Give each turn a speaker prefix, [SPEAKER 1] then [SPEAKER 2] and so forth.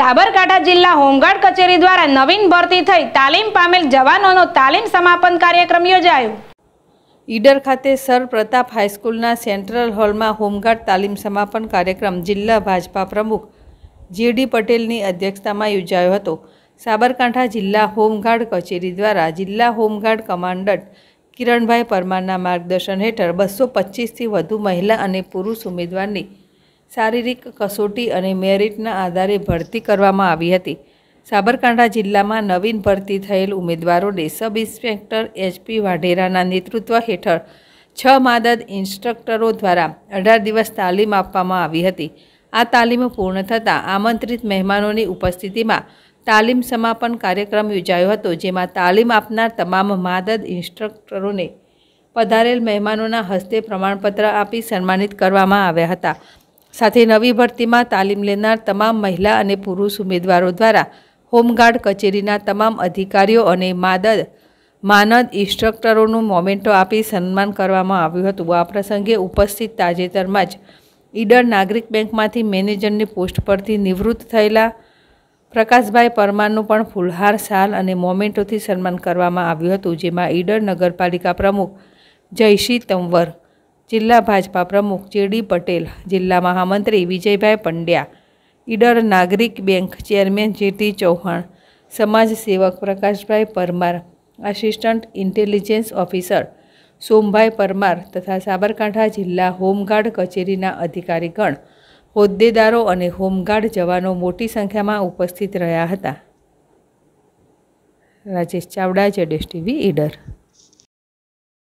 [SPEAKER 1] સાબરકાંઠા જિલ્લા હોમગાર્ડ કચેરી દ્વારા નવીન ભરતી થઈ તાલીમ પામેલ જવાનોનો તાલીમ સમાપન કાર્યક્રમ યોજાયો ઈડર ખાતે સર પ્રતાપ હાઈસ્કૂલના સેન્ટ્રલ હોલમાં હોમગાર્ડ તાલીમ સમાપન કાર્યક્રમ જિલ્લા ભાજપા પ્રમુખ જીડી પટેલની અધ્યક્ષતામાં યોજાયો હતો સાબરકાંઠા જિલ્લા હોમગાર્ડ કચેરી દ્વારા જિલ્લા હોમગાર્ડ કમાન્ડન્ટ કિરણભાઈ પરમારના માર્ગદર્શન હેઠળ બસો પચીસથી વધુ મહિલા અને પુરુષ ઉમેદવારની શારીરિક કસોટી અને મેરિટના આધારે ભરતી કરવામાં આવી હતી સાબરકાંઠા જિલ્લામાં નવીન ભરતી થયેલ ઉમેદવારોને સબ ઇન્સ્પેક્ટર એચપી વાઢેરાના નેતૃત્વ હેઠળ છ માદદ ઇન્સ્ટ્રક્ટરો દ્વારા અઢાર દિવસ તાલીમ આપવામાં આવી હતી આ તાલીમ પૂર્ણ થતાં આમંત્રિત મહેમાનોની ઉપસ્થિતિમાં તાલીમ સમાપન કાર્યક્રમ યોજાયો હતો જેમાં તાલીમ આપનાર તમામ માદદ ઇન્સ્ટ્રક્ટરોને પધારેલ મહેમાનોના હસ્તે પ્રમાણપત્ર આપી સન્માનિત કરવામાં આવ્યા હતા સાથે નવી ભરતીમાં તાલીમ લેનાર તમામ મહિલા અને પુરુષ ઉમેદવારો દ્વારા હોમગાર્ડ કચેરીના તમામ અધિકારીઓ અને માદદ માનદ ઇન્સ્ટ્રક્ટરનો મોમેન્ટો આપી સન્માન કરવામાં આવ્યું હતું આ પ્રસંગે ઉપસ્થિત તાજેતરમાં જ ઈડર નાગરિક બેંકમાંથી મેનેજરની પોસ્ટ પરથી નિવૃત્ત થયેલા પ્રકાશભાઈ પરમાનનો પણ ફૂલહાર શાલ અને મોમેન્ટોથી સન્માન કરવામાં આવ્યું હતું જેમાં ઈડર નગરપાલિકા પ્રમુખ જયશિતમવર જિલ્લા ભાજપા પ્રમુખ ચીડી પટેલ જિલ્લા મહામંત્રી વિજયભાઈ પંડ્યા ઈડર નાગરિક બેંક ચેરમેન જીતી ચૌહાણ સમાજ સેવક પ્રકાશભાઈ પરમાર アシ સ્ટન્ટ ઇન્ટેલિજન્સ ઓફિસર સુમભાઈ પરમાર તથા સાબરકાંઠા જિલ્લા હોમગાર્ડ કચેરીના અધિકારીગણ કોદ્દેદારો અને હોમગાર્ડ જવાનો મોટી સંખ્યામાં ઉપસ્થિત રહ્યા હતા રાજેશ ચાવડા જેએસટીવી ઈડર